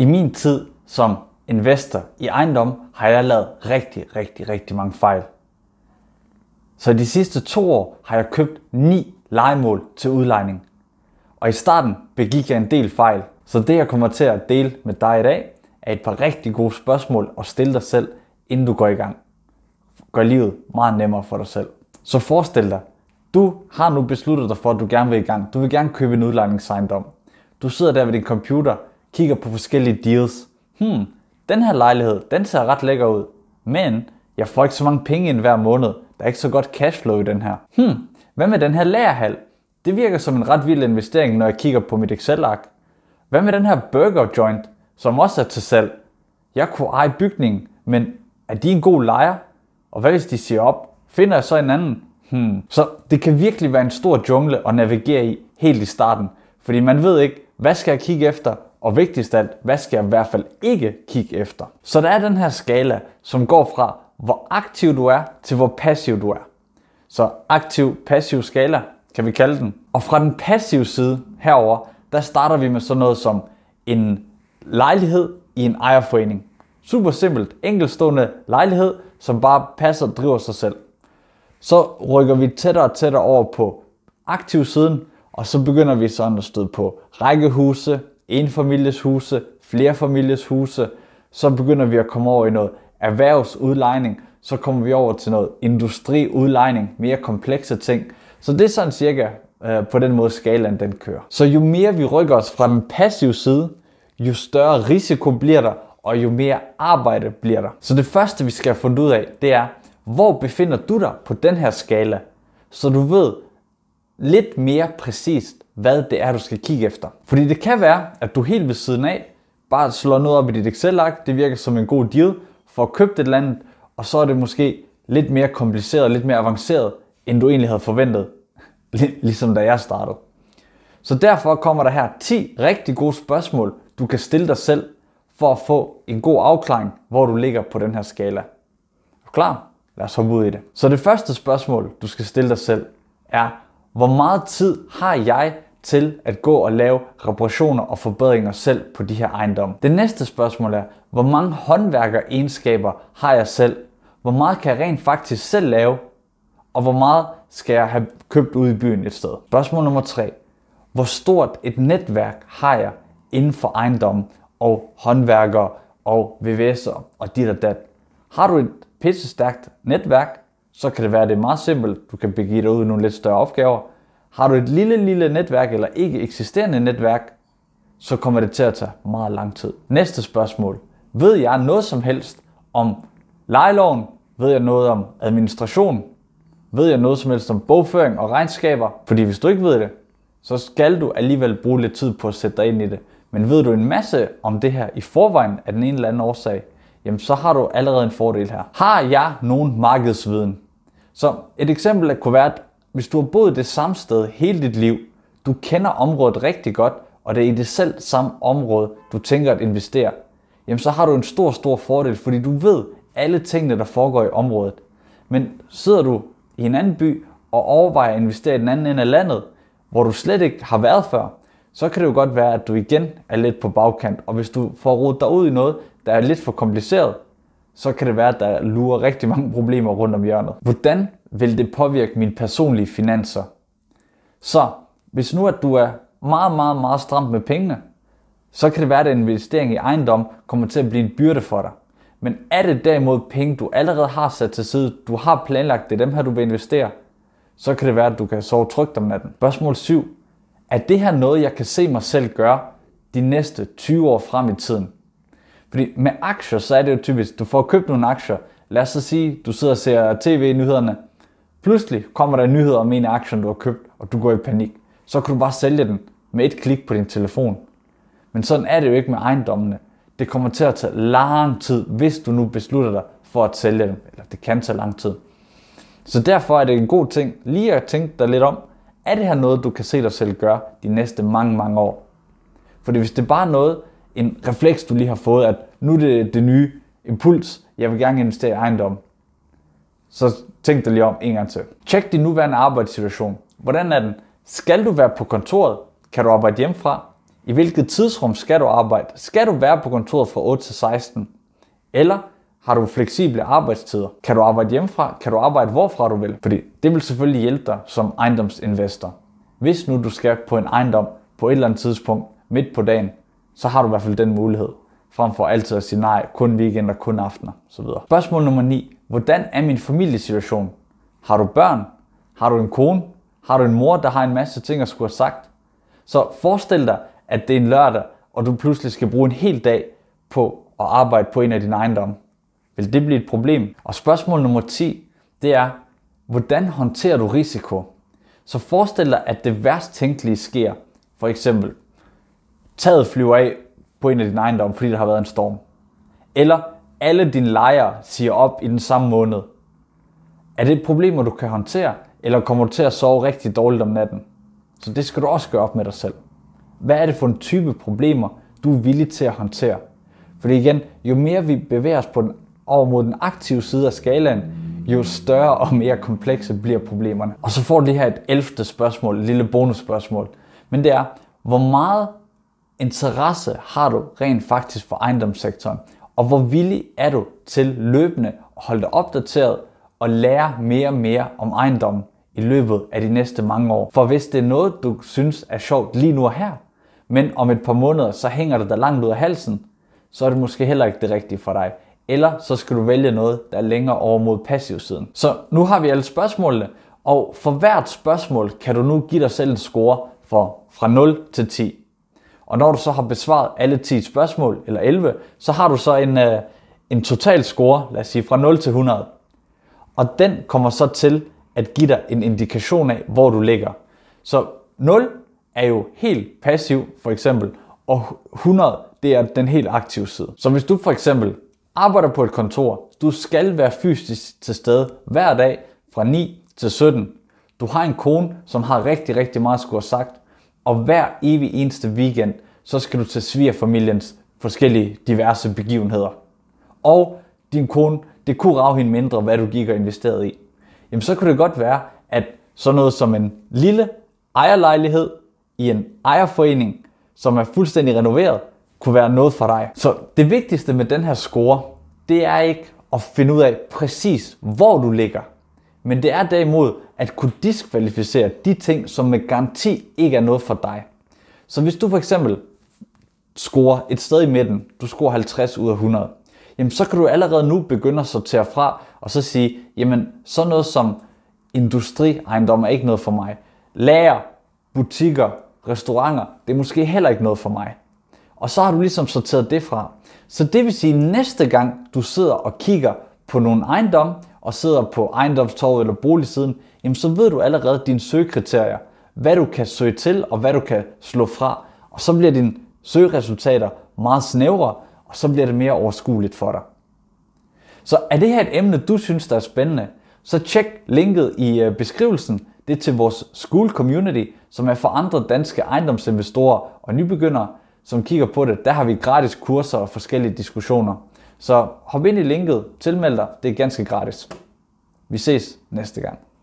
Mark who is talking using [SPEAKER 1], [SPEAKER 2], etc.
[SPEAKER 1] I min tid som investor i ejendom har jeg lavet rigtig, rigtig, rigtig mange fejl. Så de sidste to år har jeg købt ni legemål til udlejning. Og i starten begik jeg en del fejl, så det jeg kommer til at dele med dig i dag, er et par rigtig gode spørgsmål at stille dig selv, inden du går i gang. Gør livet meget nemmere for dig selv. Så forestil dig, du har nu besluttet dig for, at du gerne vil i gang. Du vil gerne købe en udlejningsejendom. Du sidder der ved din computer, kigger på forskellige deals. Hmm, den her lejlighed, den ser ret lækker ud, men jeg får ikke så mange penge ind hver måned. Der er ikke så godt cashflow i den her. Hmm, hvad med den her lagerhal? Det virker som en ret vild investering, når jeg kigger på mit Excel-ark. Hvad med den her burger joint, som også er til salg? Jeg kunne eje bygningen, men er de en god lejer? Og hvad hvis de siger op? Finder jeg så en anden? Hmm. Så det kan virkelig være en stor jungle at navigere i helt i starten, fordi man ved ikke, hvad skal jeg kigge efter? Og vigtigst af hvad skal jeg i hvert fald ikke kigge efter? Så der er den her skala, som går fra, hvor aktiv du er, til hvor passiv du er. Så aktiv-passiv skala, kan vi kalde den. Og fra den passive side herover, der starter vi med sådan noget som en lejlighed i en ejerforening. Super simpelt, enkelstående lejlighed, som bare passer og driver sig selv. Så rykker vi tættere og tættere over på aktiv siden, og så begynder vi sådan at støde på rækkehuse, enfamilieshuse, huse, flerfamilies huse, så begynder vi at komme over i noget erhvervsudlejning, så kommer vi over til noget industriudlejning, mere komplekse ting. Så det er sådan cirka øh, på den måde skalaen den kører. Så jo mere vi rykker os fra den passive side, jo større risiko bliver der, og jo mere arbejde bliver der. Så det første vi skal have fundet ud af, det er, hvor befinder du dig på den her skala? Så du ved lidt mere præcist, hvad det er, du skal kigge efter. Fordi det kan være, at du helt ved siden af bare slår noget op i dit Excel-ark, det virker som en god deal, får købt et land, andet, og så er det måske lidt mere kompliceret, lidt mere avanceret, end du egentlig havde forventet, ligesom da jeg startede. Så derfor kommer der her 10 rigtig gode spørgsmål, du kan stille dig selv, for at få en god afklaring, hvor du ligger på den her skala. Er du klar? Lad os hoppe ud i det. Så det første spørgsmål, du skal stille dig selv, er, hvor meget tid har jeg til at gå og lave reparationer og forbedringer selv på de her ejendomme? Det næste spørgsmål er, hvor mange håndværkeregenskaber har jeg selv? Hvor meget kan jeg rent faktisk selv lave? Og hvor meget skal jeg have købt ud i byen et sted? Spørgsmål nummer 3. Hvor stort et netværk har jeg inden for ejendom og håndværkere og VVS'er og dit og dat? Har du et pissestærkt netværk, så kan det være, at det er meget simpelt. Du kan begive dig ud i nogle lidt større opgaver. Har du et lille, lille netværk eller ikke eksisterende netværk, så kommer det til at tage meget lang tid. Næste spørgsmål. Ved jeg noget som helst om lejeloven? Ved jeg noget om administration? Ved jeg noget som helst om bogføring og regnskaber? Fordi hvis du ikke ved det, så skal du alligevel bruge lidt tid på at sætte dig ind i det. Men ved du en masse om det her i forvejen af den ene eller anden årsag, jamen så har du allerede en fordel her. Har jeg nogen markedsviden? Så et eksempel kunne være, at hvis du har boet det samme sted hele dit liv, du kender området rigtig godt, og det er i det selv samme område, du tænker at investere, jamen så har du en stor, stor fordel, fordi du ved alle tingene, der foregår i området. Men sidder du i en anden by og overvejer at investere i den anden ende af landet, hvor du slet ikke har været før, så kan det jo godt være, at du igen er lidt på bagkant. Og hvis du får rodet dig ud i noget, der er lidt for kompliceret, så kan det være, at der lurer rigtig mange problemer rundt om hjørnet. Hvordan vil det påvirke mine personlige finanser? Så hvis nu at du er meget, meget, meget stramt med pengene, så kan det være, at en investering i ejendom kommer til at blive en byrde for dig. Men er det derimod penge, du allerede har sat til side, du har planlagt, det er dem her, du vil investere, så kan det være, at du kan sove trygt om natten. Spørgsmål 7. Er det her noget, jeg kan se mig selv gøre de næste 20 år frem i tiden? Fordi med aktier, så er det jo typisk, du får købt nogle aktier. Lad os så sige, du sidder og ser tv-nyhederne. Pludselig kommer der nyheder om en aktie, du har købt, og du går i panik. Så kan du bare sælge den med et klik på din telefon. Men sådan er det jo ikke med ejendommene. Det kommer til at tage lang tid, hvis du nu beslutter dig for at sælge dem. Eller det kan tage lang tid. Så derfor er det en god ting lige at tænke dig lidt om, er det her noget, du kan se dig selv gøre de næste mange, mange år? Fordi hvis det bare er noget, en refleks, du lige har fået, at nu er det det nye impuls, jeg vil gerne investere i ejendom. Så tænk dig lige om en gang til. Tjek din nuværende arbejdssituation. Hvordan er den? Skal du være på kontoret? Kan du arbejde hjemmefra? I hvilket tidsrum skal du arbejde? Skal du være på kontoret fra 8 til 16? Eller har du fleksible arbejdstider? Kan du arbejde hjemmefra? Kan du arbejde hvorfra du vil? Fordi det vil selvfølgelig hjælpe dig som ejendomsinvestor. Hvis nu du skal på en ejendom på et eller andet tidspunkt midt på dagen, så har du i hvert fald den mulighed. Frem for altid at sige nej, kun weekender, kun aftener osv. Spørgsmål nummer 9. Hvordan er min familiesituation? Har du børn? Har du en kone? Har du en mor, der har en masse ting at skulle have sagt? Så forestil dig, at det er en lørdag, og du pludselig skal bruge en hel dag på at arbejde på en af dine ejendomme. Vil det blive et problem? Og spørgsmål nummer 10, det er, hvordan håndterer du risiko? Så forestil dig, at det værst tænkelige sker. For eksempel, taget flyver af på en af dine ejendomme, fordi der har været en storm. Eller alle dine lejere siger op i den samme måned. Er det et problem, du kan håndtere, eller kommer du til at sove rigtig dårligt om natten? Så det skal du også gøre op med dig selv. Hvad er det for en type problemer, du er villig til at håndtere? Fordi igen, jo mere vi bevæger os på den, over mod den aktive side af skalaen, jo større og mere komplekse bliver problemerne. Og så får du det her et 11. spørgsmål, et lille bonusspørgsmål. Men det er, hvor meget interesse har du rent faktisk for ejendomssektoren? Og hvor villig er du til løbende at holde dig opdateret og lære mere og mere om ejendommen i løbet af de næste mange år? For hvis det er noget, du synes er sjovt lige nu og her, men om et par måneder, så hænger det dig langt ud af halsen, så er det måske heller ikke det rigtige for dig. Eller så skal du vælge noget, der er længere over mod passivsiden. Så nu har vi alle spørgsmålene, og for hvert spørgsmål kan du nu give dig selv en score for fra 0 til 10. Og når du så har besvaret alle 10 spørgsmål, eller 11, så har du så en, øh, en total score, lad os sige fra 0 til 100. Og den kommer så til at give dig en indikation af, hvor du ligger. Så 0 er jo helt passiv, for eksempel, og 100, det er den helt aktive side. Så hvis du for eksempel arbejder på et kontor, du skal være fysisk til stede hver dag fra 9 til 17. Du har en kone, som har rigtig, rigtig meget skulle have sagt, og hver evig eneste weekend, så skal du til svigerfamiliens forskellige diverse begivenheder. Og din kone, det kunne rave hende mindre, hvad du gik og investerede i. Jamen så kunne det godt være, at sådan noget som en lille ejerlejlighed i en ejerforening, som er fuldstændig renoveret, kunne være noget for dig. Så det vigtigste med den her score, det er ikke at finde ud af præcis, hvor du ligger. Men det er derimod at kunne diskvalificere de ting, som med garanti ikke er noget for dig. Så hvis du for eksempel scorer et sted i midten, du scorer 50 ud af 100, jamen så kan du allerede nu begynde at sortere fra og så sige, jamen sådan noget som industriejendom er ikke noget for mig. Lager, butikker, restauranter, det er måske heller ikke noget for mig. Og så har du ligesom sorteret det fra. Så det vil sige, at næste gang du sidder og kigger på nogle ejendom, og sidder på ejendomstorvet eller boligsiden, jamen så ved du allerede dine søgekriterier, hvad du kan søge til og hvad du kan slå fra. Og så bliver dine søgeresultater meget snævre, og så bliver det mere overskueligt for dig. Så er det her et emne, du synes, der er spændende, så tjek linket i øh, beskrivelsen. Det er til vores School Community, som er for andre danske ejendomsinvestorer og nybegyndere, som kigger på det. Der har vi gratis kurser og forskellige diskussioner. Så hop ind i linket, tilmeld dig, det er ganske gratis. Vi ses næste gang.